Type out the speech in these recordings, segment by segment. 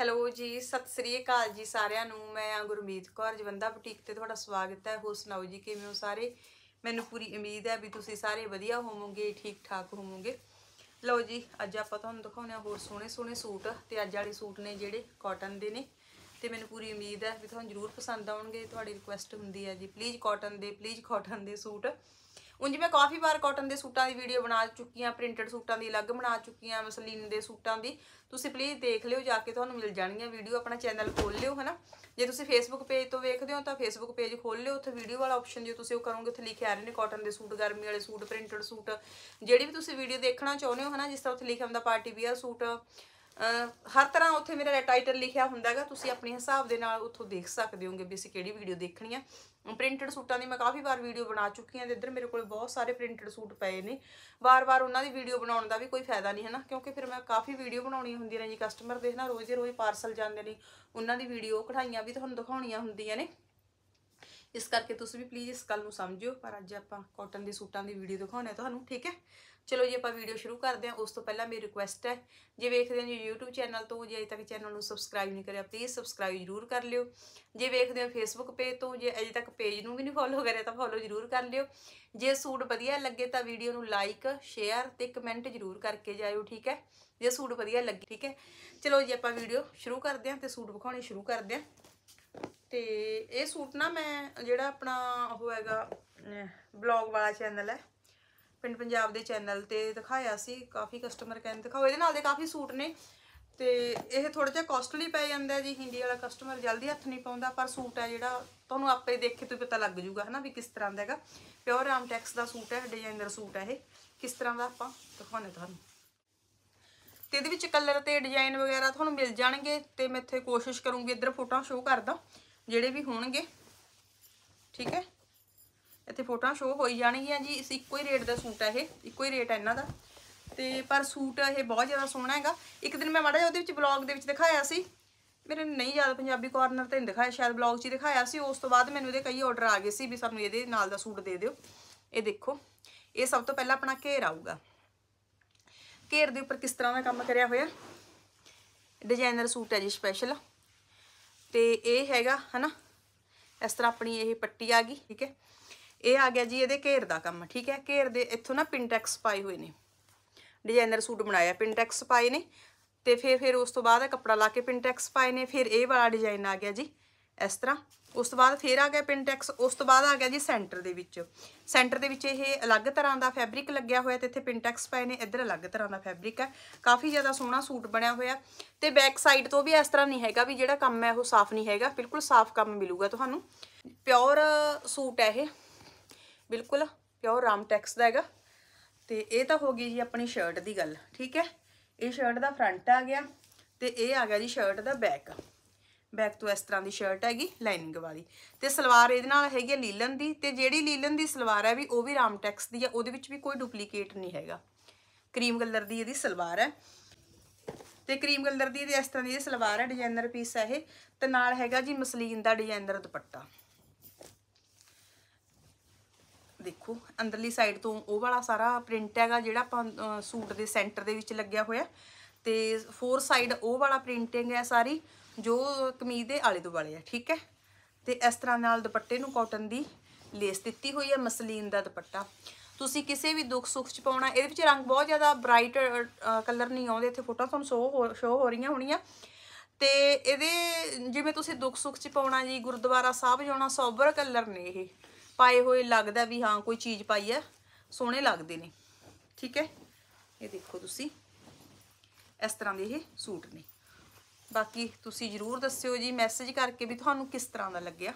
hello ਜੀ ਸਤਿ ਸ੍ਰੀ ਅਕਾਲ ਜੀ ਸਾਰਿਆਂ ਨੂੰ ਮੈਂ ਆ ਗੁਰਮੀਤ ਕੌਰ ਜਵੰਦਾ ਬੁਟੀਕ ਤੇ ਤੁਹਾਡਾ ਸਵਾਗਤ ਹੈ ਹੋ ਸੁਣਾਓ ਜੀ ਕਿਵੇਂ ਹੋ ਸਾਰੇ ਮੈਨੂੰ ਪੂਰੀ ਉਮੀਦ ਹੈ ਵੀ ਤੁਸੀਂ ਸਾਰੇ ਵਧੀਆ ਹੋਵੋਗੇ ਠੀਕ ਠਾਕ ਹੋਵੋਗੇ ਲਓ ਜੀ ਅੱਜ ਆਪਾਂ ਤੁਹਾਨੂੰ ਦਿਖਾਉਣੇ ਆ ਹੋਰ ਸੋਹਣੇ ਸੋਹਣੇ ਸੂਟ ਤੇ ਅੱਜ ਵਾਲੇ ਸੂਟ ਨੇ ਜਿਹੜੇ ਕਾਟਨ ਦੇ ਨੇ ਤੇ ਮੈਨੂੰ ਪੂਰੀ ਉਮੀਦ ਹੈ ਵੀ ਤੁਹਾਨੂੰ ਜ਼ਰੂਰ ਪਸੰਦ ਆਉਣਗੇ ਤੁਹਾਡੀ ਰਿਕੁਐਸਟ ਹੁੰਦੀ ਹੈ ਜੀ ਪਲੀਜ਼ ਕਾਟਨ ਦੇ ਪਲੀਜ਼ ਕਾਟਨ ਦੇ ਸੂਟ ਉਂਝ ਮੈਂ ਕਾਫੀ ਵਾਰ ਕਾਟਨ ਦੇ ਸੂਟਾਂ ਦੀ ਵੀਡੀਓ ਬਣਾ ਚੁੱਕੀ ਆ ਪ੍ਰਿੰਟਡ ਸੂਟਾਂ ਦੀ ਅਲੱਗ ਬਣਾ ਚੁੱਕੀ ਆ ਮਸਲੀਨ ਦੇ ਸੂਟਾਂ ਦੀ ਤੁਸੀਂ ਪਲੀਜ਼ ਦੇਖ ਲਿਓ ਜਾ ਕੇ ਤੁਹਾਨੂੰ ਮਿਲ ਜਾਣਗੀਆਂ ਵੀਡੀਓ ਆਪਣਾ ਚੈਨਲ ਖੋਲ ਲਿਓ ਹਨਾ ਜੇ ਤੁਸੀਂ ਫੇਸਬੁੱਕ ਪੇਜ ਤੋਂ ਵੇਖਦੇ ਹੋ ਤਾਂ ਫੇਸਬੁੱਕ ਪੇਜ ਖੋਲ ਲਿਓ ਉੱਥੇ ਵੀਡੀਓ ਵਾਲਾ ਆਪਸ਼ਨ ਜੇ ਤੁਸੀਂ ਉਹ ਕਰੋਗੇ ਉੱਥੇ ਲਿਖਿਆ ਆ ਰਹੇ ਨੇ ਕਾਟਨ ਦੇ ਸੂਟ ਗਰਮੀ ਵਾਲੇ ਸੂਟ ਪ੍ਰਿੰਟਡ ਸੂਟ ਜਿਹੜੀ ਵੀ ਤੁਸੀਂ ਵੀਡੀਓ ਦੇਖਣਾ ਚਾਹੁੰਦੇ ਹੋ ਹਨਾ ਜਿਸ ਤਰ੍ਹਾਂ ਉੱਥੇ ਲਿਖਿਆ ਹੁੰਦਾ ਪਾਰਟੀ ਵੀਅਰ ਸੂਟ ਹਰ ਤਰ੍ਹਾਂ ਉੱਥੇ ਮੇਰਾ ਟਾਈਟਲ ਲਿਖਿਆ ਹੁੰਦਾਗਾ ਤੁਸੀਂ ਆਪਣੇ ਹਿਸਾਬ ਦੇ ਨਾਲ ਉੱਥੋਂ ਦੇਖ ਸਕਦੇ ਹੋਗੇ ਵੀ ਅਸੀਂ ਕਿਹੜੀ ਵੀਡੀਓ ਦੇਖਣੀ ਆ ਪ੍ਰਿੰਟਡ ਸੂਟਾਂ ਦੀ ਮੈਂ ਕਾਫੀ ਵਾਰ ਵੀਡੀਓ ਬਣਾ ਚੁੱਕੀ ਹਾਂ ਤੇ ਇੱਧਰ ਮੇਰੇ ਕੋਲ ਬਹੁਤ ਸਾਰੇ ਪ੍ਰਿੰਟਡ ਸੂਟ ਪਏ ਨੇ ਵਾਰ-ਵਾਰ ਉਹਨਾਂ ਦੀ ਵੀਡੀਓ ਬਣਾਉਣ ਦਾ ਵੀ ਕੋਈ ਫਾਇਦਾ ਨਹੀਂ ਹੈ ਨਾ ਕਿਉਂਕਿ ਫਿਰ ਮੈਂ ਕਾਫੀ ਵੀਡੀਓ ਬਣਾਉਣੀ ਹੁੰਦੀ ਰਹੀ ਕਸਟਮਰ ਦੇ ਨਾ ਰੋਜ਼ੇ ਰੋਜ਼ ਪਾਰਸਲ ਜਾਂਦੇ ਨੇ ਉਹਨਾਂ ਦੀ ਵੀਡੀਓ ਕਢਾਈਆਂ ਵੀ ਤੁਹਾਨੂੰ ਦਿਖਾਉਣੀਆਂ ਹੁੰਦੀਆਂ ਨੇ ਇਸ ਕਰਕੇ ਤੁਸੀਂ ਵੀ ਪਲੀਜ਼ ਇਸ ਗੱਲ ਨੂੰ ਸਮਝਿਓ ਪਰ ਅੱਜ ਆਪਾਂ ਕਾਟਨ ਦੇ ਸੂਟਾਂ ਦੀ ਵੀਡੀਓ ਦਿਖਾਉਣਾ ਤੁਹਾਨੂੰ ਠੀਕ ਹੈ ਚਲੋ ਜੀ ਆਪਾਂ ਵੀਡੀਓ ਸ਼ੁਰੂ ਕਰਦੇ ਹਾਂ ਉਸ ਤੋਂ ਪਹਿਲਾਂ ਮੇਰੀ ਰਿਕੁਐਸਟ ਹੈ ਜੇ ਵੇਖਦੇ ਹੋ YouTube ਚੈਨਲ ਤੋਂ ਜੇ ਅਜੇ ਤੱਕ ਚੈਨਲ ਨੂੰ ਸਬਸਕ੍ਰਾਈਬ ਨਹੀਂ ਕਰਿਆ ਪਲੀਜ਼ ਸਬਸਕ੍ਰਾਈਬ ਜ਼ਰੂਰ ਕਰ ਲਿਓ ਜੇ ਵੇਖਦੇ ਹੋ Facebook ਪੇਜ ਤੋਂ ਜੇ ਅਜੇ ਤੱਕ ਪੇਜ ਨੂੰ ਵੀ ਨਹੀਂ ਫੋਲੋ ਕਰਿਆ ਤਾਂ ਫੋਲੋ ਜ਼ਰੂਰ ਕਰ ਲਿਓ ਜੇ ਸੂਟ ਵਧੀਆ ਲੱਗੇ ਤਾਂ ਵੀਡੀਓ ਨੂੰ ਲਾਈਕ ਸ਼ੇਅਰ ਤੇ ਕਮੈਂਟ ਜ਼ਰੂਰ ਕਰਕੇ ਜਾਇਓ ਠੀਕ ਹੈ ਜੇ ਸੂਟ ਵਧੀਆ ਲੱਗੇ ਠੀਕ ਹੈ ਚਲੋ ਜੀ ਆਪਾਂ ਵੀਡੀਓ ਸ਼ੁਰੂ ਕਰਦੇ ਹਾਂ ਤੇ ਸੂਟ ਵਿਖਾਉਣੇ ਸ਼ੁਰੂ ਕਰਦੇ ਹਾਂ ਤੇ ਇਹ ਸੂਟ ਨਾ ਮੈਂ ਜਿਹੜਾ ਆਪਣਾ ਉਹ ਹੈਗਾ ਬਲੌਗ ਵਾਲਾ ਚੈਨਲ ਹੈ ਪਿੰਡ ਪੰਜਾਬ ਦੇ ਚੈਨਲ ਤੇ ਦਿਖਾਇਆ ਸੀ ਕਾਫੀ ਕਸਟਮਰ ਕਹਿੰਦੇ ਦਿਖਾਓ ਇਹਦੇ ਨਾਲ ਦੇ ਕਾਫੀ ਸੂਟ ਨੇ ਤੇ ਇਹ ਥੋੜਾ ਜਿਹਾ ਕਾਸਟਲੀ ਪੈ ਜਾਂਦਾ ਜੀ ਹਿੰਦੀ ਵਾਲਾ ਕਸਟਮਰ ਜਲਦੀ ਹੱਥ ਨਹੀਂ ਪਾਉਂਦਾ ਪਰ ਸੂਟ ਹੈ ਜਿਹੜਾ ਤੁਹਾਨੂੰ ਆਪੇ ਦੇਖੇ ਤੋਂ ਪਤਾ ਲੱਗ ਜੂਗਾ ਹਨਾ ਵੀ ਕਿਸ ਤਰ੍ਹਾਂ ਦਾ ਹੈਗਾ ਪਿਓਰ ਟੈਕਸ ਦਾ ਸੂਟ ਹੈ ਡਿਜ਼ਾਈਨਰ ਸੂਟ ਹੈ ਇਹ ਕਿਸ ਤਰ੍ਹਾਂ ਦਾ ਆਪਾਂ ਦਿਖਾਉਣੇ ਤੁਹਾਨੂੰ ਤੇ ਇਹਦੇ ਵਿੱਚ ਕਲਰ ਤੇ ਡਿਜ਼ਾਈਨ ਵਗੈਰਾ ਤੁਹਾਨੂੰ ਮਿਲ ਜਾਣਗੇ ਤੇ ਮੈਂ ਇੱਥੇ ਕੋਸ਼ਿਸ਼ ਕਰੂੰਗੀ ਇੱਧਰ ਫੋਟੋਆਂ ਸ਼ੋਅ ਕਰਦਾ ਜਿਹੜੇ ਵੀ ਹੋਣਗੇ ਠੀਕ ਹੈ ਇੱਥੇ ਫੋਟੋਆਂ ਸ਼ੋ ਹੋਈ ਜਾਣਗੀਆਂ ਜੀ ਇਸ ਇੱਕੋ ਹੀ ਰੇਟ ਦਾ ਸੂਟ ਹੈ ਇਹ ਇੱਕੋ ਹੀ ਰੇਟ ਹੈ ਇਹਨਾਂ ਦਾ ਤੇ ਪਰ ਸੂਟ ਇਹ ਬਹੁਤ ਜ਼ਿਆਦਾ ਸੋਹਣਾ ਹੈਗਾ ਇੱਕ ਦਿਨ ਮੈਂ ਮਾੜਾ ਜਿਹਾ ਉਹਦੇ ਵਿੱਚ ਬਲੌਗ ਦੇ ਵਿੱਚ ਦਿਖਾਇਆ ਸੀ ਮੇਰੇ ਨਹੀਂ ਜ਼ਿਆਦਾ ਪੰਜਾਬੀ ਕਾਰਨਰ ਤੇ ਨਹੀਂ ਦਿਖਾਇਆ ਸ਼ਾਇਦ ਬਲੌਗ 'ਚ ਹੀ ਦਿਖਾਇਆ ਸੀ ਉਸ ਤੋਂ ਬਾਅਦ ਮੈਨੂੰ ਇਹਦੇ ਕਈ ਆਰਡਰ ਆ ਗਏ ਸੀ ਵੀ ਸਾਨੂੰ ਇਹਦੇ ਨਾਲ ਦਾ ਸੂਟ ਦੇ ਦਿਓ ਇਹ ਦੇਖੋ ਇਹ ਸਭ ਤੋਂ ਪਹਿਲਾਂ ਆਪਣਾ ਘੇਰ ਆਊਗਾ ਘੇਰ ਦੇ ਉੱਪਰ ਕਿਸ ਤਰ੍ਹਾਂ ਦਾ ਕੰਮ ਕਰਿਆ ਹੋਇਆ ਡਿਜ਼ਾਈਨਰ ਸੂਟ ਹੈ ਜੀ ਸਪੈਸ਼ਲ ਤੇ ਇਹ ਹੈਗਾ ਹਨਾ ਇਸ ਤਰ੍ਹਾਂ ਆਪਣੀ ਇਹ ਪੱਟੀ ਆ ਗਈ ਠੀਕ ਹੈ ਇਹ ਆ ਗਿਆ ਜੀ ਇਹਦੇ ਘੇਰ ਦਾ ਕੰਮ ਠੀਕ ਹੈ ਘੇਰ ਦੇ ਇੱਥੋਂ ਨਾ ਪਿੰਟੈਕਸ ਪਾਏ ਹੋਏ ਨੇ ਡਿਜ਼ਾਈਨਰ ਸੂਟ ਬਣਾਇਆ ਪਿੰਟੈਕਸ ਪਾਏ ਨੇ ਤੇ ਫਿਰ ਫਿਰ ਉਸ ਤੋਂ ਬਾਅਦ ਕੱਪੜਾ ਲਾ ਕੇ ਪਿੰਟੈਕਸ ਪਾਏ ਨੇ ਫਿਰ ਇਹ ਵਾਲਾ ਡਿਜ਼ਾਈਨ ਆ ਗਿਆ ਜੀ ਇਸ ਤਰ੍ਹਾਂ ਉਸ ਤੋਂ ਬਾਅਦ ਫਿਰ ਆ ਗਿਆ ਪਿੰਟੈਕਸ ਉਸ ਤੋਂ ਬਾਅਦ ਆ ਗਿਆ ਜੀ ਸੈਂਟਰ ਦੇ ਵਿੱਚ ਸੈਂਟਰ ਦੇ ਵਿੱਚ ਇਹ ਅਲੱਗ ਤਰ੍ਹਾਂ ਦਾ ਫੈਬਰਿਕ ਲੱਗਿਆ ਹੋਇਆ ਤੇ ਇੱਥੇ ਪਿੰਟੈਕਸ ਪਏ ਨੇ ਇੱਧਰ ਅਲੱਗ ਤਰ੍ਹਾਂ ਦਾ ਫੈਬਰਿਕ ਹੈ ਕਾਫੀ ਜ਼ਿਆਦਾ ਸੋਹਣਾ ਸੂਟ ਬਣਿਆ ਹੋਇਆ ਤੇ ਬੈਕ ਸਾਈਡ ਤੋਂ ਵੀ ਇਸ ਤਰ੍ਹਾਂ ਨਹੀਂ ਹੈਗਾ ਵੀ ਜਿਹੜਾ ਕੰਮ ਹੈ ਉਹ ਸਾਫ਼ ਨਹੀਂ ਹੈਗਾ ਬਿਲਕੁਲ ਸਾਫ਼ ਕੰਮ ਮਿਲੂਗਾ ਤੁਹਾਨੂੰ ਪਿਓਰ ਸੂਟ ਹੈ ਇਹ ਬਿਲਕੁਲ ਪਿਓਰ ਰਾਮਟੈਕਸ ਦਾ ਹੈਗਾ ਤੇ ਇਹ ਤਾਂ ਹੋ ਗਈ ਜੀ ਆਪਣੀ ਸ਼ਰਟ ਦੀ ਗੱਲ ਠੀਕ ਹੈ ਇਹ ਸ਼ਰਟ ਦਾ ਫਰੰਟ ਆ ਗਿਆ ਤੇ ਇਹ ਆ ਗਿਆ ਜੀ ਸ਼ਰਟ ਦਾ ਬੈਕ ਬੈਕ ਤੋਂ ਇਸ ਤਰ੍ਹਾਂ ਦੀ ਸ਼ਰਟ ਹੈਗੀ ਲਾਈਨਿੰਗ ਵਾਲੀ ਤੇ ਸਲਵਾਰ ਇਹਦੇ ਨਾਲ ਹੈਗੀ ਲੀਲਨ ਦੀ ਤੇ ਜਿਹੜੀ ਲੀਲਨ ਦੀ ਸਲਵਾਰ ਹੈ ਵੀ ਉਹ ਵੀ ਰਾਮਟੈਕਸ ਦੀ ਹੈ ਉਹਦੇ ਵਿੱਚ ਵੀ ਕੋਈ ਡੁਪਲੀਕੇਟ ਨਹੀਂ ਹੈਗਾ ਕਰੀਮ ਕਲਰ ਦੀ ਇਹਦੀ ਸਲਵਾਰ ਹੈ ਤੇ ਕਰੀਮ ਕਲਰ ਦੀ ਇਹ ਇਸ ਤਰ੍ਹਾਂ ਦੀ ਇਹ ਸਲਵਾਰ ਹੈ ਡਿਜ਼ਾਈਨਰ ਪੀਸ ਹੈ ਇਹ ਤੇ ਨਾਲ ਹੈਗਾ ਜੀ ਮਸਲੀਨ ਦਾ ਡਿਜ਼ਾਈਨਰ ਦੁਪੱਟਾ ਦੇਖੋ ਅੰਦਰਲੀ ਸਾਈਡ ਤੋਂ ਉਹ ਵਾਲਾ ਸਾਰਾ ਪ੍ਰਿੰਟ ਹੈਗਾ ਜਿਹੜਾ ਆਪਾਂ ਸੂਟ ਦੇ ਸੈਂਟਰ ਦੇ ਵਿੱਚ ਲੱਗਿਆ ਹੋਇਆ ਤੇ ਫੋਰ ਸਾਈਡ ਉਹ ਵਾਲਾ ਪ੍ਰਿੰਟਿੰਗ ਹੈ ਸਾਰੀ ਜੋ ਕਮੀਜ਼ ਦੇ ਆਲੇ ਦੁਆਲੇ ਹੈ ਠੀਕ ਹੈ ਤੇ ਇਸ ਤਰ੍ਹਾਂ ਨਾਲ ਦੁਪੱਟੇ ਨੂੰ ਕਾਟਨ ਦੀ ਲੇਸ ਦਿੱਤੀ ਹੋਈ ਹੈ ਮਸਲੀਨ ਦਾ ਦੁਪੱਟਾ ਤੁਸੀਂ ਕਿਸੇ ਵੀ ਦੁੱਖ ਸੁੱਖ ਚ ਪਾਉਣਾ ਇਹਦੇ ਵਿੱਚ ਰੰਗ ਬਹੁਤ ਜ਼ਿਆਦਾ ਬ੍ਰਾਈਟ ਕਲਰ ਨਹੀਂ ਆਉਂਦੇ ਇੱਥੇ ਫੋਟੋ ਤੁਹਾਨੂੰ ਸ਼ੋ ਸ਼ੋ ਹੋ ਰਹੀਆਂ ਹੋਣੀਆਂ ਤੇ ਇਹਦੇ ਜਿਵੇਂ ਤੁਸੀਂ ਦੁੱਖ ਸੁੱਖ ਚ ਪਾਉਣਾ ਜੀ ਗੁਰਦੁਆਰਾ ਸਾਹਿਬ ਜਾਣਾ ਸੋਬਰ ਕਲਰ ਨੇ ਇਹ ਪਾਏ ਹੋਏ ਲੱਗਦਾ ਵੀ ਹਾਂ ਕੋਈ ਚੀਜ਼ ਪਾਈ ਹੈ ਸੋਹਣੇ ਲੱਗਦੇ ਨੇ ਠੀਕ ਹੈ ਇਹ ਦੇਖੋ ਤੁਸੀਂ ਇਸ ਤਰ੍ਹਾਂ ਦੇ ਇਹ ਸੂਟ ਨੇ ਬਾਕੀ ਤੁਸੀਂ ਜਰੂਰ ਦੱਸਿਓ ਜੀ ਮੈਸੇਜ ਕਰਕੇ ਵੀ ਤੁਹਾਨੂੰ ਕਿਸ ਤਰ੍ਹਾਂ ਦਾ ਲੱਗਿਆ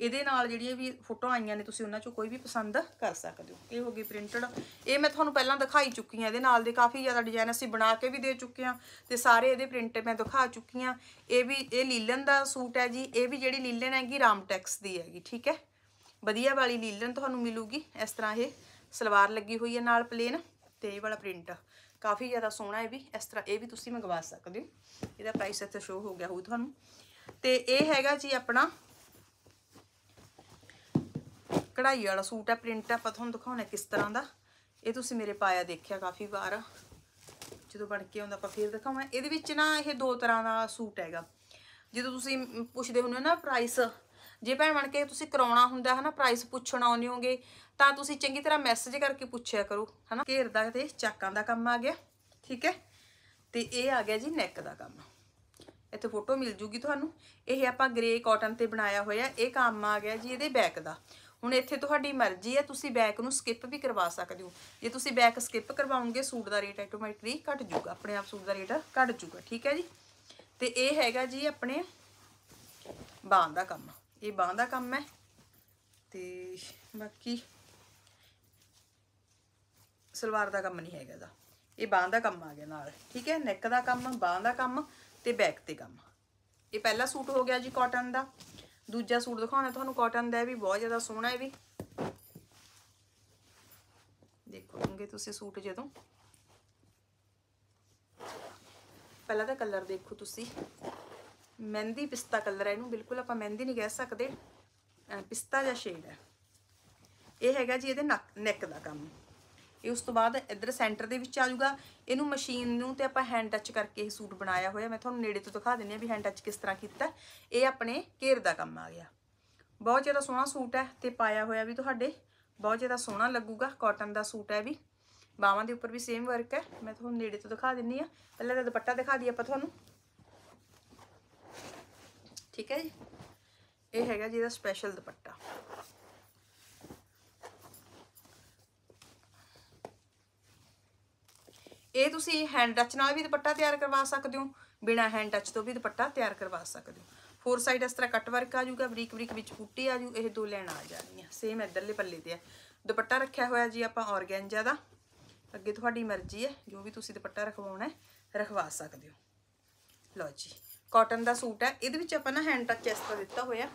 ਇਹਦੇ ਨਾਲ ਜਿਹੜੀਆਂ ਵੀ ਫੋਟੋ ਆਈਆਂ ਨੇ ਤੁਸੀਂ ਉਹਨਾਂ ਚੋਂ ਕੋਈ ਵੀ ਪਸੰਦ ਕਰ ਸਕਦੇ ਹੋ ਇਹ ਹੋ ਗਈ ਪ੍ਰਿੰਟਡ ਇਹ ਮੈਂ ਤੁਹਾਨੂੰ ਪਹਿਲਾਂ ਦਿਖਾਈ ਚੁੱਕੀ ਆ ਇਹਦੇ ਨਾਲ ਦੇ ਕਾਫੀ ਜ਼ਿਆਦਾ ਡਿਜ਼ਾਈਨ ਅਸੀਂ ਬਣਾ ਕੇ ਵੀ ਦੇ ਚੁੱਕੇ ਆ ਤੇ ਸਾਰੇ ਇਹਦੇ ਪ੍ਰਿੰਟ ਮੈਂ ਦਿਖਾ ਚੁੱਕੀ ਆ ਇਹ ਵੀ ਇਹ ਲੀਲਨ ਦਾ ਸੂਟ ਹੈ ਜੀ ਇਹ ਵੀ ਜਿਹੜੀ ਲੀਲਨ ਹੈਗੀ ਰਾਮਟੈਕਸ ਦੀ ਹੈਗੀ ਠੀਕ ਹੈ ਵਧੀਆ ਵਾਲੀ ਲੀਲਨ ਤੁਹਾਨੂੰ ਮਿਲੂਗੀ ਇਸ ਤਰ੍ਹਾਂ ਇਹ ਸਲਵਾਰ ਲੱਗੀ ਹੋਈ ਹੈ ਨਾਲ ਪਲੇਨ ਤੇ ਇਹ ਵਾਲਾ ਪ੍ਰਿੰਟ ਕਾਫੀ ਜ਼ਿਆਦਾ ਸੋਹਣਾ ਇਹ ਵੀ ਇਸ ਤਰ੍ਹਾਂ ਇਹ ਵੀ ਤੁਸੀਂ ਮੰਗਵਾ ਸਕਦੇ ਹੋ ਇਹਦਾ ਪ੍ਰਾਈਸ ਇੱਥੇ ਸ਼ੋ ਹੋ ਗਿਆ ਹੋਊ ਤੁਹਾਨੂੰ ਤੇ ਇਹ ਹੈਗਾ ਜੀ ਆਪਣਾ ਕਢਾਈ ਵਾਲਾ ਸੂਟ ਹੈ ਪ੍ਰਿੰਟ ਆਪਾਂ ਤੁਹਾਨੂੰ ਦਿਖਾਉਣਾ ਕਿਸ ਤਰ੍ਹਾਂ ਦਾ ਇਹ ਤੁਸੀਂ ਮੇਰੇ ਪਾਇਆ ਦੇਖਿਆ ਕਾਫੀ ਵਾਰ ਜਦੋਂ ਬਣ ਕੇ ਆਉਂਦਾ ਆਪਾਂ ਫੇਰ ਦਿਖਾਵਾਂ ਇਹਦੇ ਵਿੱਚ ਨਾ ਇਹ ਦੋ ਤਰ੍ਹਾਂ ਦਾ ਸੂਟ ਹੈਗਾ ਜਦੋਂ ਤੁਸੀਂ ਪੁੱਛਦੇ ਹੁੰਦੇ ਹੋ ਨਾ ਪ੍ਰਾਈਸ ਜੇ ਭੈਣ ਬਣ ਕੇ ਤੁਸੀਂ ਕਰਾਉਣਾ ਹੁੰਦਾ ਹੈ ਨਾ ਪ੍ਰਾਈਸ ਪੁੱਛਣ ਆਉਂਦੇ ਹੋਗੇ ਤਾਂ ਤੁਸੀਂ ਚੰਗੀ ਤਰ੍ਹਾਂ ਮੈਸੇਜ ਕਰਕੇ ਪੁੱਛਿਆ ਕਰੋ ਹਨਾ ਘੇਰ ਦਾ ਤੇ ਚਾਕਾਂ ਦਾ ਕੰਮ ਆ ਗਿਆ ਠੀਕ ਹੈ ਤੇ ਇਹ ਆ ਗਿਆ ਜੀ ਨੈਕ ਦਾ ਕੰਮ ਇੱਥੇ ਫੋਟੋ ਮਿਲ ਜੂਗੀ ਤੁਹਾਨੂੰ ਇਹ ਆਪਾਂ ਗ੍ਰੇ ਕਾਟਨ ਤੇ ਬਣਾਇਆ ਹੋਇਆ ਇਹ ਕੰਮ ਆ ਗਿਆ ਜੀ ਇਹਦੇ ਬੈਕ ਦਾ ਹੁਣ ਇੱਥੇ ਤੁਹਾਡੀ ਮਰਜ਼ੀ ਹੈ ਤੁਸੀਂ ਬੈਕ ਨੂੰ ਸਕਿਪ ਵੀ ਕਰਵਾ ਸਕਦੇ ਹੋ ਜੇ ਤੁਸੀਂ ਬੈਕ ਸਕਿਪ ਕਰਵਾਉਂਗੇ ਸੂਟ ਦਾ ਰੇਟ ਆਟੋਮੈਟਿਕਲੀ ਘਟ ਜਾਊਗਾ ਆਪਣੇ ਆਪ ਸੂਟ ਦਾ ਰੇਟ ਘਟ ਜਾਊਗਾ ਠੀਕ ਹੈ ਜੀ ਤੇ ਇਹ ਹੈਗਾ ਜੀ ਆਪਣੇ ਬਾਹਾਂ ਦਾ ਕੰਮ ਇਹ ਬਾਹਾਂ ਦਾ ਕੰਮ ਹੈ ਤੇ ਬਾਕੀ ਸਲਵਾਰ ਦਾ ਕੰਮ ਨਹੀਂ ਹੈਗਾ ਦਾ ਇਹ ਬਾਹਾਂ ਦਾ ਕੰਮ ਆ ਗਿਆ ਨਾਲ ਠੀਕ ਹੈ ਨੈਕ ਦਾ ਕੰਮ ਬਾਹਾਂ ਦਾ ਕੰਮ ਤੇ ਬੈਕ ਤੇ ਕੰਮ ਇਹ ਪਹਿਲਾ ਸੂਟ ਹੋ ਗਿਆ ਜੀ ਕਾਟਨ ਦਾ ਦੂਜਾ ਸੂਟ ਦਿਖਾਉਣਾ ਤੁਹਾਨੂੰ ਕਾਟਨ ਦਾ ਵੀ ਬਹੁਤ ਜ਼ਿਆਦਾ ਸੋਹਣਾ ਹੈ ਵੀ ਦੇਖੋਗੇ ਤੁਸੀਂ ਸੂਟ ਜਦੋਂ ਪਹਿਲਾਂ ਤਾਂ ਕਲਰ ਦੇਖੋ ਤੁਸੀਂ ਮਹਿੰਦੀ ਪਿਸਤਾ ਕਲਰ ਹੈ ਇਹਨੂੰ ਬਿਲਕੁਲ ਆਪਾਂ ਮਹਿੰਦੀ ਨਹੀਂ ਕਹਿ ਸਕਦੇ ਪਿਸਤਾ ਜਿਹਾ ਸ਼ੇਡ ਹੈ ਇਹ ਹੈਗਾ ਜੀ ਇਹਦੇ ਨੈਕ ਦਾ ਕੰਮ ਇਹ ਉਸ ਤੋਂ ਬਾਅਦ ਇੱਧਰ ਸੈਂਟਰ ਦੇ ਵਿੱਚ ਆ ਜਾਊਗਾ ਇਹਨੂੰ ਮਸ਼ੀਨ ਨੂੰ ਤੇ ਆਪਾਂ ਹੈਂਡ ਟੱਚ ਕਰਕੇ ਇਹ ਸੂਟ ਬਣਾਇਆ ਹੋਇਆ ਮੈਂ ਤੁਹਾਨੂੰ ਨੇੜੇ ਤੋਂ ਦਿਖਾ ਦਿੰਦੀ ਆ ਵੀ ਹੈਂਡ ਟੱਚ ਕਿਸ ਤਰ੍ਹਾਂ ਕੀਤਾ ਇਹ ਆਪਣੇ ਘੇਰ ਦਾ ਕੰਮ ਆ ਗਿਆ ਬਹੁਤ ਜ਼ਿਆਦਾ ਸੋਹਣਾ ਸੂਟ ਹੈ ਤੇ ਪਾਇਆ ਹੋਇਆ ਵੀ ਤੁਹਾਡੇ ਬਹੁਤ ਜ਼ਿਆਦਾ ਸੋਹਣਾ ਲੱਗੂਗਾ ਕਾਟਨ ਦਾ ਸੂਟ ਹੈ ਵੀ ਬਾਹਾਂ ਦੇ ਉੱਪਰ ਵੀ ਸੇਮ ਵਰਕ ਹੈ ਮੈਂ ਤੁਹਾਨੂੰ ਨੇੜੇ ਤੋਂ ਦਿਖਾ ਦਿੰਨੀ ਆ ਪਹਿਲਾਂ ਤਾਂ ਦੁਪੱਟਾ ਦਿਖਾ ਦਈਏ ਆਪਾਂ ਤੁਹਾਨੂੰ ਠੀਕ ਹੈ ਜੀ ਇਹ ਹੈਗਾ ਜੀ ਇਹਦਾ ਸਪੈਸ਼ਲ ਦੁਪੱਟਾ ਇਹ ਤੁਸੀਂ ਹੈਂਡ ਟੱਚ ਨਾਲ ਵੀ ਦੁਪੱਟਾ ਤਿਆਰ ਕਰਵਾ ਸਕਦੇ ਹੋ ਬਿਨਾ ਹੈਂਡ ਟੱਚ ਤੋਂ ਵੀ ਦੁਪੱਟਾ ਤਿਆਰ ਕਰਵਾ ਸਕਦੇ ਹੋ ਫੋਰ ਸਾਈਡ ਇਸ ਤਰ੍ਹਾਂ ਕੱਟ ਵਰਕ ਆ ਜਾਊਗਾ ਬਰੀਕ ਬਰੀਕ ਵਿੱਚ ਫੁੱਟੀ ਆ ਜੂ ਇਹ ਦੋ ਲੈਣ ਆ ਜਾਣੀਆਂ ਸੇਮ ਇਧਰਲੇ ਪੱਲੇ ਤੇ ਆ ਦੁਪੱਟਾ ਰੱਖਿਆ ਹੋਇਆ ਜੀ ਆਪਾਂ ਔਰਗੈਂਜਾ ਦਾ ਅੱਗੇ ਤੁਹਾਡੀ ਮਰਜ਼ੀ ਹੈ ਜੋ ਵੀ ਤੁਸੀਂ ਦੁਪੱਟਾ ਰਖਵਾਉਣਾ ਹੈ ਰਖਵਾ ਸਕਦੇ ਹੋ ਲਓ ਜੀ ਕਾਟਨ ਦਾ ਸੂਟ ਹੈ ਇਹਦੇ ਵਿੱਚ ਆਪਾਂ ਨਾ ਹੈਂਡ ਟੱਚ ਇਸ ਤਰ੍ਹਾਂ ਦਿੱਤਾ ਹੋਇਆ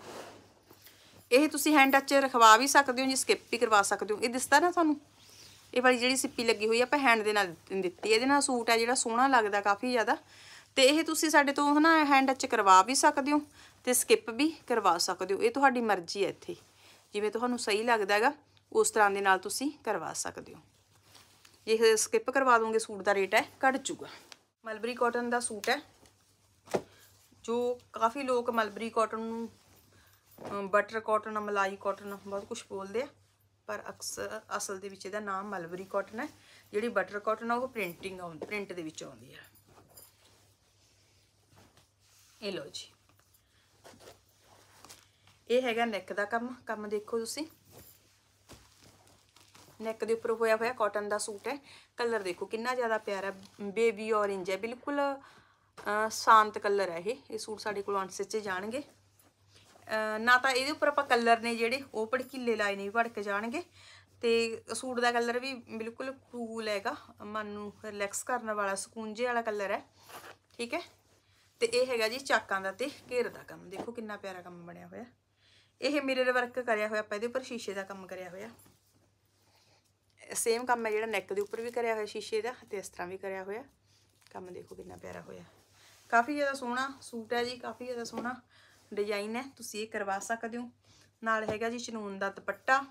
ਇਹ ਤੁਸੀਂ ਹੈਂਡ ਟੱਚ ਰਖਵਾ ਵੀ ਸਕਦੇ ਹੋ ਜੀ ਸਕਿਪ ਵੀ ਕਰਵਾ ਸਕਦੇ ਹੋ ਇਹ ਦਿਸਦਾ ਨਾ ਤੁਹਾਨੂੰ ਇਹ ਵਾਲੀ ਜਿਹੜੀ ਸਿੱਪੀ ਲੱਗੀ ਹੋਈ ਆ ਆਪਾਂ ਹੈਂਡ ਦੇ ਨਾਲ ਦਿੱਤੀ ਇਹਦੇ ਨਾਲ ਸੂਟ ਆ ਜਿਹੜਾ ਸੋਹਣਾ ਲੱਗਦਾ ਕਾਫੀ ਜ਼ਿਆਦਾ ਤੇ ਇਹ ਤੁਸੀਂ ਸਾਡੇ ਤੋਂ ਹਨਾ ਹੈਂਡ ਟੱਚ ਕਰਵਾ ਵੀ ਸਕਦੇ ਹੋ ਤੇ ਸਕਿਪ ਵੀ ਕਰਵਾ ਸਕਦੇ ਹੋ ਇਹ ਤੁਹਾਡੀ ਮਰਜ਼ੀ ਹੈ ਇੱਥੇ ਜਿਵੇਂ ਤੁਹਾਨੂੰ ਸਹੀ ਲੱਗਦਾ ਹੈਗਾ ਉਸ ਤਰ੍ਹਾਂ ਦੇ ਨਾਲ ਤੁਸੀਂ ਕਰਵਾ ਸਕਦੇ ਹੋ ਜੇ ਸਕਿਪ ਕਰਵਾ ਦੋਗੇ ਸੂਟ ਦਾ ਰੇਟ ਹੈ ਘਟ ਜੂਗਾ ਮਲਬਰੀ ਕਾਟਨ ਦਾ ਸੂਟ ਹੈ ਜੋ ਕਾਫੀ ਲੋਕ ਮਲਬਰੀ ਕਾਟਨ ਨੂੰ ਬਟਰ ਕਾਟਨ ਮਲਾਈ ਕਾਟਨ ਬਹੁਤ ਕੁਝ ਬੋਲਦੇ ਆ ਪਰ ਅਕਸਰ ਅਸਲ ਦੇ ਵਿੱਚ ਇਹਦਾ ਨਾਮ ਮਲਬਰੀ ਕਾਟਨ ਹੈ ਜਿਹੜੀ ਬਟਰ ਕਾਟਨ ਆ ਉਹ ਪ੍ਰਿੰਟਿੰਗ ਆਉਂਦੀ ਪ੍ਰਿੰਟ ਦੇ ਵਿੱਚ ਆਉਂਦੀ ਹੈ ਇਹ ਲੋ ਜੀ ਇਹ ਹੈਗਾ ਨੈਕ ਦਾ ਕੰਮ ਕੰਮ ਦੇਖੋ ਤੁਸੀਂ ਨੈਕ ਦੇ ਉੱਪਰ ਹੋਇਆ ਹੋਇਆ ਕਾਟਨ ਦਾ ਸੂਟ ਹੈ ਕਲਰ ਦੇਖੋ ਕਿੰਨਾ ਜ਼ਿਆਦਾ ਪਿਆਰਾ ਬੇਬੀ ਔਰੇਂਜ ਹੈ ਬਿਲਕੁਲ ਸ਼ਾਂਤ ਕਲਰ ਹੈ ਇਹ ਇਹ ਸੂਟ ਸਾਡੇ ਕੋਲ ਆਨਸਰ 'ਚ ਜਾਣਗੇ ਨਾ ਤਾਂ ਇਹਦੇ ਉੱਪਰ ਆਪਾਂ ਕਲਰ ਨੇ ਜਿਹੜੇ ਉਹ ਭੜਕੀਲੇ ਲਾਏ ਨੇ ਭੜਕ ਜਾਣਗੇ ਤੇ ਸੂਟ ਦਾ ਕਲਰ ਵੀ ਬਿਲਕੁਲ ਕੂਲ ਹੈਗਾ ਮਨ ਨੂੰ ਰਿਲੈਕਸ ਕਰਨ ਵਾਲਾ ਸਕੂਨ ਜੇ ਵਾਲਾ ਕਲਰ ਹੈ ਠੀਕ ਹੈ ਤੇ ਇਹ ਹੈਗਾ ਜੀ ਚਾਕਾਂ ਦਾ ਤੇ ਘੇਰ ਦਾ ਕੰਮ ਦੇਖੋ ਕਿੰਨਾ ਪਿਆਰਾ ਕੰਮ ਬਣਿਆ ਹੋਇਆ ਇਹ ਮਿਰਰ ਵਰਕ ਕਰਿਆ ਹੋਇਆ ਆਪਾਂ ਇਹਦੇ ਉੱਪਰ ਸ਼ੀਸ਼ੇ ਦਾ ਕੰਮ ਕਰਿਆ ਹੋਇਆ ਸੇਮ ਕੰਮ ਹੈ ਜਿਹੜਾ ਨੈਕ ਦੇ ਉੱਪਰ ਵੀ ਕਰਿਆ ਹੋਇਆ ਸ਼ੀਸ਼ੇ ਦਾ ਤੇ ਇਸ ਤਰ੍ਹਾਂ ਵੀ ਕਰਿਆ ਹੋਇਆ ਕੰਮ ਦੇਖੋ ਕਿੰਨਾ ਪਿਆਰਾ ਹੋਇਆ ਕਾਫੀ ਜ਼ਿਆਦਾ ਸੋਹਣਾ ਸੂਟ ਹੈ ਜੀ ਕਾਫੀ ਜ਼ਿਆਦਾ ਸੋਹਣਾ ਡਿਜ਼ਾਈਨ ਹੈ ਤੁਸੀਂ ਇਹ ਕਰਵਾ ਸਕਦੇ ਹੋ ਨਾਲ ਹੈਗਾ ਜੀ ਚਨੂਨ ਦਾ ਦੁਪੱਟਾ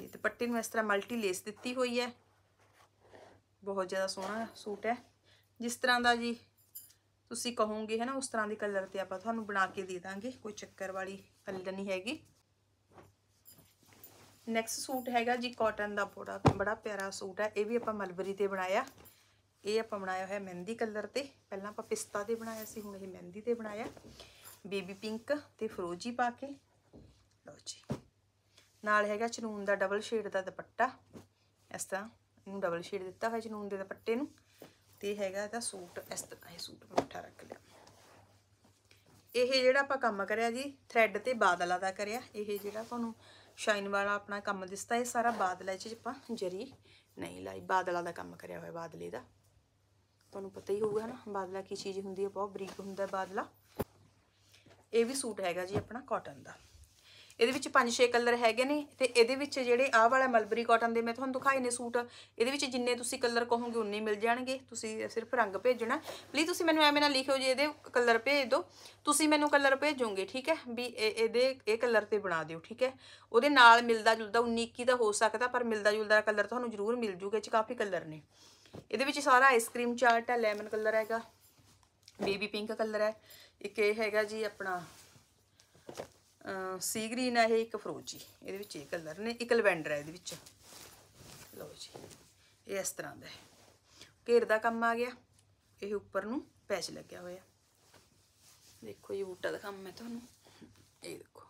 ਇਹ ਦੁਪੱਟੇ ਨੂੰ ਇਸ ਤਰ੍ਹਾਂ ਮਲਟੀ ਲੇਸ ਦਿੱਤੀ ਹੋਈ ਹੈ ਬਹੁਤ ਜ਼ਿਆਦਾ ਸੋਹਣਾ ਸੂਟ ਹੈ ਜਿਸ ਤਰ੍ਹਾਂ ਦਾ ਜੀ ਤੁਸੀਂ ਕਹੋਗੇ ਹੈ ਨਾ ਉਸ ਤਰ੍ਹਾਂ ਦੇ ਕਲਰ ਤੇ ਆਪਾਂ ਤੁਹਾਨੂੰ ਬਣਾ ਕੇ ਦੇ ਦਾਂਗੇ ਕੋਈ ਚੱਕਰ ਵਾਲੀ ਗੱਲ ਨਹੀਂ ਹੈਗੀ ਨੈਕਸਟ ਸੂਟ ਹੈਗਾ ਜੀ ਕਾਟਨ ਦਾ ਬੜਾ ਬੜਾ ਪਿਆਰਾ ਸੂਟ ਹੈ ਇਹ ਵੀ ਆਪਾਂ ਮਲਬਰੀ ਤੇ ਬਣਾਇਆ ਇਹ ਆਪਾਂ ਬਣਾਇਆ ਹੋਇਆ ਮਹਿੰਦੀ ਕਲਰ ਤੇ ਪਹਿਲਾਂ ਆਪਾਂ ਪਿਸਤਾ ਤੇ ਬਣਾਇਆ ਸੀ ਹੁਣ ਇਹ ਮਹਿੰਦੀ ਤੇ ਬਣਾਇਆ ਬੇਬੀ ਪਿੰਕ ਤੇ ਫਰੋਜੀ ਪਾ ਕੇ ਲਓ ਜੀ ਨਾਲ ਹੈਗਾ ਚਨੂਨ ਦਾ ਡਬਲ ਸ਼ੇਡ ਦਾ ਦੁਪੱਟਾ ਇਸ ਤਰ੍ਹਾਂ ਇਹਨੂੰ ਡਬਲ ਸ਼ੇਡ ਦਿੱਤਾ ਹੋਇਆ ਚਨੂਨ ਦੇ ਦੁਪੱਟੇ ਨੂੰ ਤੇ ਹੈਗਾ ਇਹਦਾ ਸੂਟ ਇਸ ਤਰ੍ਹਾਂ ਇਹ ਸੂਟ ਮਿੱਠਾ ਰੱਖ ਲਿਆ ਇਹ ਜਿਹੜਾ ਆਪਾਂ ਕੰਮ ਕਰਿਆ ਜੀ ਥ੍ਰੈਡ ਤੇ ਬਾਦਲਾ ਦਾ ਕਰਿਆ ਇਹ ਜਿਹੜਾ ਤੁਹਾਨੂੰ ਸ਼ਾਈਨ ਵਾਲਾ ਆਪਣਾ ਕੰਮ ਦਿਸਦਾ ਇਹ ਸਾਰਾ ਬਾਦਲਾ ਚ ਆਪਾਂ ਜਰੀ ਨਹੀਂ ਲਾਈ ਬਾਦਲਾ ਦਾ ਕੰਮ ਕਰਿਆ ਹੋਇਆ ਬਾਦਲੇ ਦਾ ਤੁਹਾਨੂੰ ਪਤਾ ਹੀ ਹੋਊਗਾ ਨਾ ਬਾਦਲਾ ਕੀ ਚੀਜ਼ ਹੁੰਦੀ ਹੈ ਬਹੁਤ ਬਰੀਕ ਹੁੰਦਾ ਬਾਦਲਾ ਇਹ ਵੀ ਸੂਟ ਹੈਗਾ ਜੀ ਆਪਣਾ ਕਾਟਨ ਦਾ ਇਹਦੇ ਵਿੱਚ 5-6 ਕਲਰ ਹੈਗੇ ਨੇ ਤੇ ਇਹਦੇ ਵਿੱਚ ਜਿਹੜੇ ਆਹ ਵਾਲਾ ਮਲਬਰੀ ਕਾਟਨ ਦੇ ਮੈਂ ਤੁਹਾਨੂੰ ਦਿਖਾਏ ਨੇ ਸੂਟ ਇਹਦੇ ਵਿੱਚ ਜਿੰਨੇ ਤੁਸੀਂ ਕਲਰ ਕਹੋਗੇ ਉਨੇ ਮਿਲ ਜਾਣਗੇ ਤੁਸੀਂ ਸਿਰਫ ਰੰਗ ਭੇਜਣਾ ਪਲੀਜ਼ ਤੁਸੀਂ ਮੈਨੂੰ ਐਵੇਂ ਨਾ ਲਿਖਿਓ ਜੀ ਇਹਦੇ ਕਲਰ ਭੇਜ ਦਿਓ ਤੁਸੀਂ ਮੈਨੂੰ ਕਲਰ ਭੇਜੋਗੇ ਠੀਕ ਹੈ ਵੀ ਇਹਦੇ ਇਹ ਕਲਰ ਤੇ ਬਣਾ ਦਿਓ ਠੀਕ ਹੈ ਉਹਦੇ ਨਾਲ ਮਿਲਦਾ ਜੁਲਦਾ 19 ਦਾ ਹੋ ਸਕਦਾ ਪਰ ਮਿਲਦਾ ਜੁਲਦਾ ਕਲਰ ਤੁਹਾਨੂੰ ਜ਼ਰੂਰ ਮਿਲ ਜੂਗਾ ਚ ਕਾਫੀ ਕਲਰ ਨੇ ਇਹਦੇ ਵਿੱਚ ਸਾਰਾ ਆਈਸਕ੍ਰੀਮ ਚਾਰਟ ਹੈ ਲੈਮਨ ਕਲਰ ਹੈਗਾ ਬੇਬੀ ਪਿੰਕ ਕਲਰ ਹੈ ਇੱਕ ਇਹ ਹੈਗਾ ਜੀ ਆਪਣਾ ਸੀ ਗ੍ਰੀਨ ਹੈ ਇਹ ਇੱਕ ਫਰੋਜੀ ਇਹਦੇ ਵਿੱਚ ਇਹ ਕਲਰ ਨੇ ਇੱਕ ਲਵੈਂਡਰ ਹੈ ਇਹਦੇ ਵਿੱਚ ਲਓ ਜੀ ਇਹ ਇਸ ਤਰ੍ਹਾਂ ਦਾ ਹੈ ਘੇਰ ਦਾ ਕੰਮ ਆ ਗਿਆ ਇਹ ਉੱਪਰ ਨੂੰ ਪੈਚ ਲੱਗਿਆ ਹੋਇਆ ਦੇਖੋ ਇਹ ਬੂਟਾ ਦਾ ਕੰਮ ਮੈਂ ਤੁਹਾਨੂੰ ਇਹ ਦੇਖੋ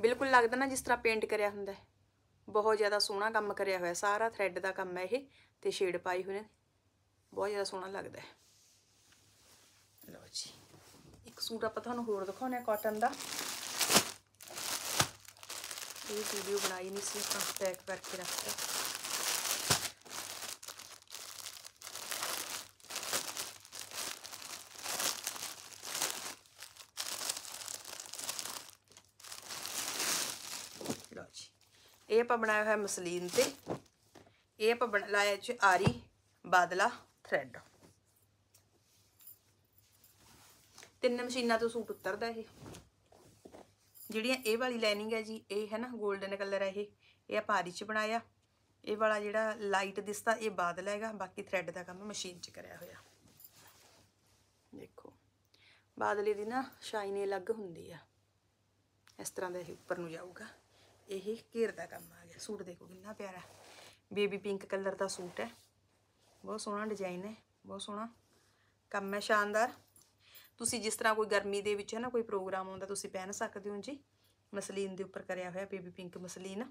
ਬਿਲਕੁਲ ਲੱਗਦਾ ਨਾ ਜਿਸ ਤਰ੍ਹਾਂ ਪੇਂਟ ਕਰਿਆ ਹੁੰਦਾ ਬਹੁਤ ਜ਼ਿਆਦਾ ਸੋਹਣਾ ਕੰਮ ਕਰਿਆ ਹੋਇਆ ਸਾਰਾ ਥ੍ਰੈਡ ਦਾ ਕੰਮ ਹੈ ਇਹ ਤੇ ਸ਼ੇਡ ਪਾਈ ਹੋਈ ਨੇ ਬਹੁਤ ਜ਼ਿਆਦਾ ਸੋਹਣਾ ਲੱਗਦਾ ਹੈ ਲਓ ਜੀ ਇੱਕ ਸੂਟ ਆਪਾਂ ਤੁਹਾਨੂੰ ਹੋਰ ਦਿਖਾਉਣੇ ਆ ਕਾਟਨ ਦਾ ਇਹ ਵੀਡੀਓ ਬਣਾਈ ਨਹੀਂ ਸੀ ਆਪਾਂ ਪੈਕ ਕਰਕੇ ਰੱਖਿਆ ਲਓ ਇਹ ਆਪਾਂ ਬਣਾਇਆ ਹੋਇਆ ਮਸਲੀਨ ਤੇ ਇਹ ਆਪਾਂ ਲਾਇਆ ਚ ਆਰੀ ਬਾਦਲਾ ਥਰੈਡ ਤਿੰਨ ਮਸ਼ੀਨਾਂ ਤੋਂ ਸੂਟ ਉਤਰਦਾ ਇਹ ਜਿਹੜੀਆਂ ਇਹ ਵਾਲੀ ਲਾਈਨਿੰਗ ਹੈ ਜੀ ਇਹ ਹੈ ਨਾ 골ਡਨ ਕਲਰ ਹੈ ਇਹ ਇਹ ਆਪਾਂ ਆਰੀ 'ਚ ਬਣਾਇਆ ਇਹ ਵਾਲਾ ਜਿਹੜਾ ਲਾਈਟ ਦਿਸਦਾ ਇਹ ਬਾਦਲ ਹੈਗਾ ਬਾਕੀ ਥ੍ਰੈਡ ਦਾ ਕੰਮ ਮਸ਼ੀਨ 'ਚ ਕਰਿਆ ਹੋਇਆ ਦੇਖੋ ਬਾਦਲੇ ਦੀ ਨਾ ਸ਼ਾਈਨ ਅਲੱਗ ਹੁੰਦੀ ਆ ਇਸ ਤਰ੍ਹਾਂ ਦਾ ਇਹ ਉੱਪਰ ਨੂੰ ਜਾਊਗਾ ਇਹ ਘੇਰ ਦਾ ਕੰਮ ਆ ਗਿਆ ਸੂਟ ਦੇਖੋ ਕਿੰਨਾ ਪਿਆਰਾ ਬੇਬੀ ਪਿੰਕ ਕਲਰ ਦਾ ਸੂਟ ਹੈ ਬਹੁਤ ਸੋਹਣਾ ਡਿਜ਼ਾਈਨ ਹੈ ਬਹੁਤ ਸੋਹਣਾ ਕੰਮ ਹੈ ਸ਼ਾਨਦਾਰ ਤੁਸੀਂ ਜਿਸ ਤਰ੍ਹਾਂ ਕੋਈ ਗਰਮੀ ਦੇ ਵਿੱਚ ਹੈ ਨਾ ਕੋਈ ਪ੍ਰੋਗਰਾਮ ਆਉਂਦਾ ਤੁਸੀਂ ਪਹਿਨ ਸਕਦੇ ਹੋ ਜੀ ਮਸਲੀਨ ਦੇ ਉੱਪਰ ਕਰਿਆ ਹੋਇਆ ਬੇਬੀ ਪਿੰਕ ਮਸਲੀਨ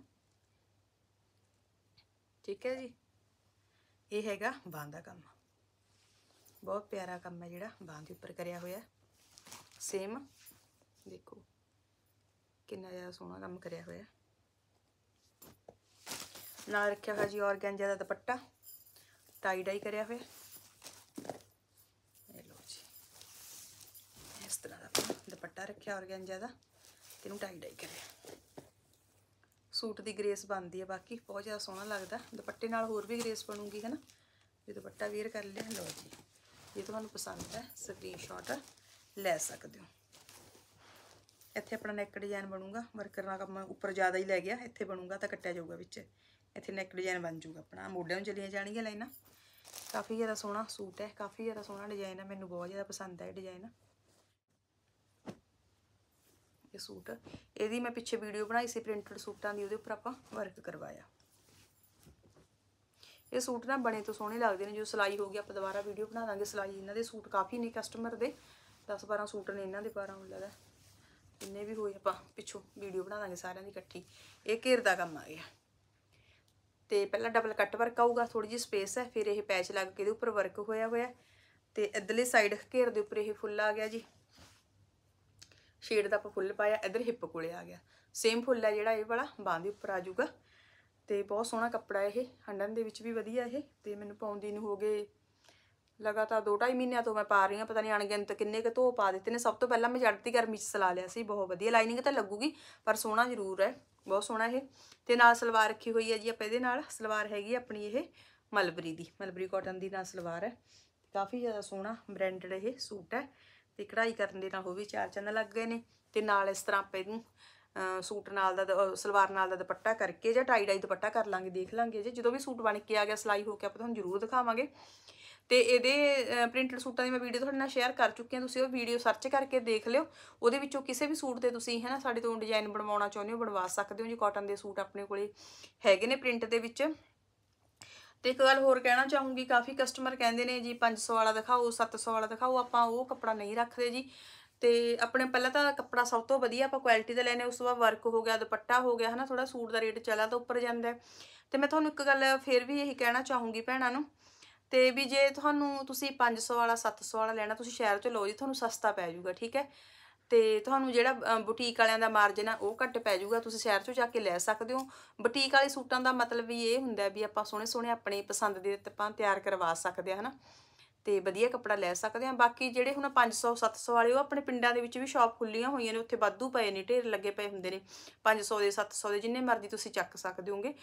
ਠੀਕ ਹੈ ਜੀ ਇਹ ਹੈਗਾ ਬਾਂਹ ਦਾ ਕੰਮ ਬਹੁਤ ਪਿਆਰਾ ਕੰਮ ਹੈ ਜਿਹੜਾ ਬਾਂਹ ਦੇ ਉੱਪਰ ਕਰਿਆ ਹੋਇਆ ਸੇਮ ਦੇਖੋ ਕਿੰਨਾ ਜ਼ਿਆਦਾ ਸੋਹਣਾ ਕੰਮ ਕਰਿਆ ਹੋਇਆ ਨਾਲ ਰੱਖਿਆ ਹੋਇਆ ਜੀ ਔਰਗੈਂਜਾ ਦਾ ਦੁਪੱਟਾ ਟਾਈ ਡਾਈ ਕਰਿਆ ਹੋਇਆ ਤਰ੍ਹਾਂ ਦਾ ਦੁਪੱਟਾ ਰੱਖਿਆ ਔਰਗੈਂਜਾ ਦਾ ਤੇ ਇਹਨੂੰ ਟਾਈ ਡਾਈ ਕਰਿਆ ਸੂਟ ਦੀ ਗ੍ਰੇਸ ਬਣਦੀ ਹੈ ਬਾਕੀ ਬਹੁਤ ਜ਼ਿਆਦਾ ਸੋਹਣਾ ਲੱਗਦਾ ਦੁਪੱਟੇ ਨਾਲ ਹੋਰ ਵੀ ਗ੍ਰੇਸ ਬਣੂਗੀ ਹੈ ਨਾ ਜੇ ਦੁਪੱਟਾ ਵੇਅਰ ਕਰ ਲਿਆ ਲੋ ਜੀ ਜੇ ਤੁਹਾਨੂੰ ਪਸੰਦ ਹੈ ਸਕਰੀਨਸ਼ਾਟ ਲੈ ਸਕਦੇ ਹੋ ਇੱਥੇ ਆਪਣਾ ਨੈਕ ਡਿਜ਼ਾਈਨ ਬਣੂਗਾ ਵਰਕਰ ਨਾਲ ਕੰਮ ਉੱਪਰ ਜ਼ਿਆਦਾ ਹੀ ਲੈ ਗਿਆ ਇੱਥੇ ਬਣੂਗਾ ਤਾਂ ਕੱਟਿਆ ਜਾਊਗਾ ਵਿੱਚ ਇੱਥੇ ਨੈਕ ਡਿਜ਼ਾਈਨ ਬਣ ਜਾਊਗਾ ਆਪਣਾ ਮੋਢਿਆਂ ਨੂੰ ਚਲੀਆਂ ਜਾਣਗੀਆਂ ਲਾਈਨਾਂ ਕਾਫੀ ਜ਼ਿਆਦਾ ਸੋਹਣਾ ਸੂਟ ਹੈ ਕਾਫੀ ਜ਼ਿਆਦਾ ਸੋਹਣਾ ਡਿਜ਼ਾਈਨ ਹੈ ਮੈਨੂੰ ਬਹੁਤ ਜ਼ਿਆਦਾ ਪਸੰਦ ਹੈ ਇਹ ਡਿਜ਼ਾਈਨ ਇਹ ਸੂਟ ਇਹਦੀ ਮੈਂ ਪਿੱਛੇ ਵੀਡੀਓ ਬਣਾਈ ਸੀ ਪ੍ਰਿੰਟਡ ਸੂਟਾਂ ਦੀ ਉਹਦੇ ਉੱਪਰ ਆਪਾਂ ਵਰਕ ਕਰਵਾਇਆ ਇਹ ਸੂਟ ਨਾ ਬਣੇ ਤੋਂ ਸੋਹਣੇ ਲੱਗਦੇ ਨੇ ਜੋ ਸਲਾਈ ਹੋ ਗਈ ਆਪਾਂ ਦੁਬਾਰਾ ਵੀਡੀਓ ਬਣਾ ਦਾਂਗੇ ਸਲਾਈ ਇਹਨਾਂ ਦੇ ਸੂਟ ਕਾਫੀ ਨੇ ਕਸਟਮਰ ਦੇ 10-12 ਸੂਟ ਨੇ ਇਹਨਾਂ ਦੇ 12 ਹੁਣ ਲੱਗਦਾ ਜਿੰਨੇ ਵੀ ਹੋਏ ਆਪਾਂ ਪਿੱਛੋਂ ਵੀਡੀਓ ਬਣਾ ਦਾਂਗੇ ਸਾਰਿਆਂ ਦੀ ਇਕੱਠੀ ਇਹ ਘੇਰ ਦਾ ਕੰਮ ਆ ਗਿਆ ਤੇ ਪਹਿਲਾਂ ਡਬਲ ਕੱਟ ਵਰਕ ਆਊਗਾ ਥੋੜੀ ਜਿਹੀ ਸਪੇਸ ਹੈ ਫਿਰ ਇਹ ਪੈਚ ਲੱਗ ਕੇ ਇਹਦੇ ਉੱਪਰ ਵਰਕ ਹੋਇਆ ਹੋਇਆ ਤੇ ਇਧਰਲੇ ਸਾਈਡ ਘੇਰ ਦੇ ਉੱਪਰ ਇਹ ਫੁੱਲ ਆ ਗਿਆ ਜੀ ਸ਼ੇਡ ਦਾ ਆਪਾਂ ਫੁੱਲ ਪਾਇਆ ਇਧਰ ਹਿੱਪ ਕੋਲੇ ਆ ਗਿਆ ਸੇਮ ਫੁੱਲ ਹੈ ਜਿਹੜਾ ਇਹ ਵਾਲਾ ਬਾਹ ਦੇ ਉੱਪਰ ਆ ਜਾਊਗਾ ਤੇ ਬਹੁਤ ਸੋਹਣਾ ਕੱਪੜਾ ਇਹ ਹੰਡਨ ਦੇ ਵਿੱਚ ਵੀ ਵਧੀਆ ਇਹ ਤੇ ਮੈਨੂੰ ਪਾਉਂਦੀ ਨੂੰ ਹੋ ਗਏ ਲਗਾਤਾਰ 2-2.5 ਮਹੀਨਿਆਂ ਤੋਂ ਮੈਂ ਪਾ ਰਹੀ ਹਾਂ ਪਤਾ ਨਹੀਂ ਅਣਗਿਣਤ ਕਿੰਨੇ ਕ ਧੋ ਪਾ ਦਿੱਤੇ ਨੇ ਸਭ ਤੋਂ ਪਹਿਲਾਂ ਮੈਂ ਜੜਤੀ ਗਰਮੀ 'ਚ ਸਲਾ ਲਿਆ ਸੀ ਬਹੁਤ ਵਧੀਆ ਲਾਈਨਿੰਗ ਤਾਂ ਲੱਗੂਗੀ ਪਰ ਸੋਹਣਾ ਜ਼ਰੂਰ ਹੈ ਬਹੁਤ ਸੋਹਣਾ ਇਹ ਤੇ ਨਾਲ ਸਲਵਾਰ ਰੱਖੀ ਹੋਈ ਹੈ ਜੀ ਆਪਾਂ ਇਹਦੇ ਨਾਲ ਸਲਵਾਰ ਹੈਗੀ ਆਪਣੀ ਇਹ ਮਲਬਰੀ ਦੀ ਮਲਬਰੀ ਕਾਟਨ ਦੀ ਨਾਲ ਸਲਵਾਰ ਹੈ ਕਾਫੀ ਜ਼ਿਆਦਾ ਸੋਹਣਾ ਬ੍ਰਾਂਡਡ ਇਹ ਸੂਟ ਹੈ ਤੇ ਕਢਾਈ ਕਰਨ ਦੇ ਨਾਲ ਹੋ ਵੀ ਚਾਰ ਚੰਨ ਲੱਗ ਗਏ ਨੇ ਤੇ ਨਾਲ ਇਸ ਤਰ੍ਹਾਂ ਆਪਾਂ ਇਹਨੂੰ ਸੂਟ ਨਾਲ ਦਾ ਸਲਵਾਰ ਨਾਲ ਦਾ ਦੁਪੱਟਾ ਕਰਕੇ ਜਾਂ ਟਾਈ ਡਾਈ ਦੁਪੱਟਾ ਕਰ ਲਾਂਗੇ ਦੇਖ ਲਾਂਗੇ ਜੇ ਜਦੋਂ ਵੀ ਸੂਟ ਬਣ ਕੇ ਆ ਗਿਆ ਸਲਾਈ ਹੋ ਕੇ ਆਪਾਂ ਤੁਹਾਨੂੰ ਜ਼ਰੂਰ ਦਿਖਾਵਾਂਗੇ ਤੇ ਇਹਦੇ ਪ੍ਰਿੰਟਡ ਸੂਟਾਂ ਦੀ ਮੈਂ ਵੀਡੀਓ ਤੁਹਾਡੇ ਨਾਲ ਸ਼ੇਅਰ ਕਰ ਚੁੱਕੀ ਹਾਂ ਤੁਸੀਂ ਉਹ ਵੀਡੀਓ ਸਰਚ ਕਰਕੇ ਦੇਖ ਲਿਓ ਉਹਦੇ ਵਿੱਚੋਂ ਕਿਸੇ ਵੀ ਸੂਟ ਤੇ ਤੁਸੀਂ ਹੈਨਾ ਸਾਡੇ ਤੋਂ ਡਿਜ਼ਾਈਨ ਬਣਵਾਉਣਾ ਚਾਹੁੰਦੇ ਹੋ ਬਣਵਾ ਸਕਦੇ ਹੋ ਜੀ ਕਾਟਨ ਦੇ ਸੂਟ ਆਪਣੇ ਕੋਲੇ ਹੈਗੇ ਨੇ ਪ੍ਰਿੰਟ ਦੇ ਵਿੱਚ ਤੇ ਇੱਕ ਗੱਲ ਹੋਰ ਕਹਿਣਾ ਚਾਹੂੰਗੀ ਕਾਫੀ ਕਸਟਮਰ ਕਹਿੰਦੇ ਨੇ ਜੀ 500 ਵਾਲਾ ਦਿਖਾਓ 700 ਵਾਲਾ ਦਿਖਾਓ ਆਪਾਂ ਉਹ ਕੱਪੜਾ ਨਹੀਂ ਰੱਖਦੇ ਜੀ ਤੇ ਆਪਣੇ ਪਹਿਲਾਂ ਤਾਂ ਕੱਪੜਾ ਸਭ ਤੋਂ ਵਧੀਆ ਆਪਾਂ ਕੁਆਲਿਟੀ ਦਾ ਲੈਨੇ ਉਸ ਤੋਂ ਬਾਅਦ ਵਰਕ ਹੋ ਗਿਆ ਦੁਪੱਟਾ ਹੋ ਗਿਆ ਹਨਾ ਥੋੜਾ ਸੂਟ ਦਾ ਰੇਟ ਚਲਾ ਤਾਂ ਉੱਪਰ ਜਾਂਦਾ ਤੇ ਮੈਂ ਤੁਹਾਨੂੰ ਇੱਕ ਗੱਲ ਫੇਰ ਵੀ ਇਹੀ ਕਹਿਣਾ ਚਾਹੂੰਗੀ ਭੈਣਾਂ ਨੂੰ ਤੇ ਵੀ ਜੇ ਤੁਹਾਨੂੰ ਤੁਸੀਂ 500 ਵਾਲਾ 700 ਵਾਲਾ ਲੈਣਾ ਤੁਸੀਂ ਸ਼ਹਿਰ ਚ ਲੋ ਜੀ ਤੁਹਾਨੂੰ ਸਸਤਾ ਪੈ ਜਾਊਗਾ ਠੀਕ ਹੈ ਤੇ ਤੁਹਾਨੂੰ ਜਿਹੜਾ ਬੁਟੀਕ ਵਾਲਿਆਂ ਦਾ ਮਾਰਜਨ ਆ ਉਹ ਘੱਟ ਪੈ ਜਾਊਗਾ ਤੁਸੀਂ ਸ਼ਹਿਰ ਚੋਂ ਜਾ ਕੇ ਲੈ ਸਕਦੇ ਹੋ ਬੁਟੀਕ ਵਾਲੇ ਸੂਟਾਂ ਦਾ ਮਤਲਬ ਵੀ ਇਹ ਹੁੰਦਾ ਵੀ ਆਪਾਂ ਸੋਹਣੇ ਸੋਹਣੇ ਆਪਣੇ ਪਸੰਦ ਦੇ ਆਪਾਂ ਤਿਆਰ ਕਰਵਾ ਸਕਦੇ ਆ ਹਨਾ ਤੇ ਵਧੀਆ ਕੱਪੜਾ ਲੈ ਸਕਦੇ ਆ ਬਾਕੀ ਜਿਹੜੇ ਹੁਣ 500 700 ਵਾਲੇ ਉਹ ਆਪਣੇ ਪਿੰਡਾਂ ਦੇ ਵਿੱਚ ਵੀ ਸ਼ਾਪ ਖੁੱਲੀਆਂ ਹੋਈਆਂ ਨੇ ਉੱਥੇ ਵਾਧੂ ਪਏ ਨੇ ਢੇਰ ਲੱਗੇ ਪਏ ਹੁੰਦੇ ਨੇ 500 ਦੇ 700 ਦੇ ਜਿੰਨੇ ਮਰਜ਼ੀ ਤੁਸੀਂ ਚੱਕ ਸਕਦੇ ਹੋਗੇ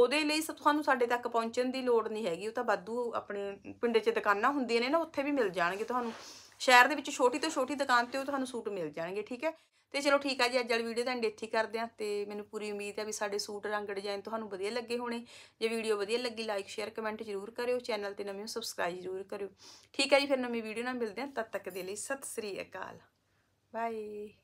ਉਹਦੇ ਲਈ ਤੁਹਾਨੂੰ ਸਾਡੇ ਤੱਕ ਪਹੁੰਚਣ ਦੀ ਲੋੜ ਨਹੀਂ ਹੈਗੀ ਉਹ ਤਾਂ ਵਾਧੂ ਆਪਣੇ ਪਿੰਡੇ 'ਚ ਦੁਕਾਨਾਂ ਹੁੰਦੀਆਂ ਨੇ ਨਾ ਉੱਥੇ ਵੀ ਮਿਲ ਜਾਣਗੇ ਤੁਹਾਨੂੰ ਸ਼ਹਿਰ ਦੇ ਵਿੱਚ ਛੋਟੀ ਤੋਂ ਛੋਟੀ ਦੁਕਾਨ ਤੇ ਉਹ ਤੁਹਾਨੂੰ ਸੂਟ ਮਿਲ ਜਾਣਗੇ ਠੀਕ ਹੈ ਤੇ ਚਲੋ ਠੀਕ ਆ ਜੀ ਅੱਜ ਵਾਲੀ ਵੀਡੀਓ ਤਾਂ ਇੱਥੇ ਕਰਦੇ ਆ ਤੇ ਮੈਨੂੰ ਪੂਰੀ ਉਮੀਦ ਹੈ ਵੀ ਸਾਡੇ ਸੂਟ ਰੰਗ ਡਿਜ਼ਾਈਨ ਤੁਹਾਨੂੰ ਵਧੀਆ ਲੱਗੇ ਹੋਣੇ ਜੇ ਵੀਡੀਓ ਵਧੀਆ ਲੱਗੀ ਲਾਈਕ ਸ਼ੇਅਰ ਕਮੈਂਟ ਜ਼ਰੂਰ ਕਰਿਓ ਚੈਨਲ ਤੇ ਨਵੇਂ ਹੋ ਸਬਸਕ੍ਰਾਈਬ ਜ਼ਰੂਰ ਕਰਿਓ ਠੀਕ ਹੈ ਜੀ ਫਿਰ ਨਵੀਂ ਵੀਡੀਓ ਨਾਲ ਮਿਲਦੇ ਆ ਤਦ ਤੱਕ ਦੇ ਲਈ ਸਤਿ ਸ੍ਰੀ ਅਕਾਲ ਬਾਏ